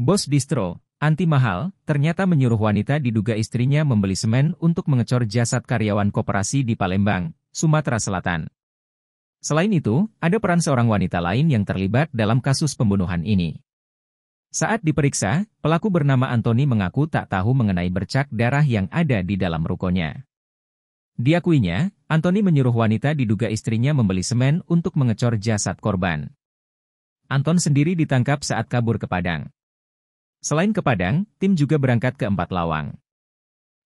Bos distro, anti mahal, ternyata menyuruh wanita diduga istrinya membeli semen untuk mengecor jasad karyawan koperasi di Palembang, Sumatera Selatan. Selain itu, ada peran seorang wanita lain yang terlibat dalam kasus pembunuhan ini. Saat diperiksa, pelaku bernama Antoni mengaku tak tahu mengenai bercak darah yang ada di dalam rukonya. Diakuinya, Antoni menyuruh wanita diduga istrinya membeli semen untuk mengecor jasad korban. Anton sendiri ditangkap saat kabur ke Padang. Selain ke Padang, tim juga berangkat ke Empat Lawang.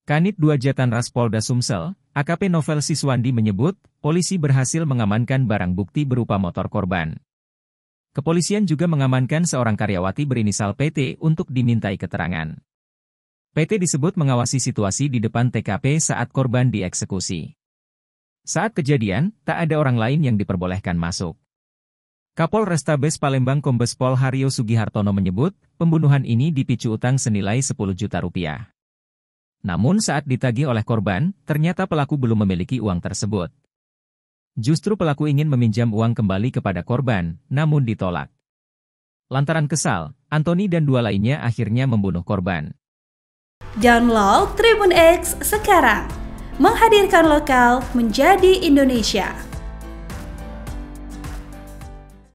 Kanit 2 Jatan Ras Polda Sumsel, AKP Novel Siswandi menyebut, polisi berhasil mengamankan barang bukti berupa motor korban. Kepolisian juga mengamankan seorang karyawati berinisial PT untuk dimintai keterangan. PT disebut mengawasi situasi di depan TKP saat korban dieksekusi. Saat kejadian, tak ada orang lain yang diperbolehkan masuk. Kapol Restabes Palembang Kombes Pol Haryo Sugihartono menyebut, pembunuhan ini dipicu utang senilai 10 juta rupiah. Namun saat ditagih oleh korban, ternyata pelaku belum memiliki uang tersebut. Justru pelaku ingin meminjam uang kembali kepada korban, namun ditolak. Lantaran kesal, Antoni dan dua lainnya akhirnya membunuh korban. Download Tribun X sekarang, menghadirkan lokal menjadi Indonesia.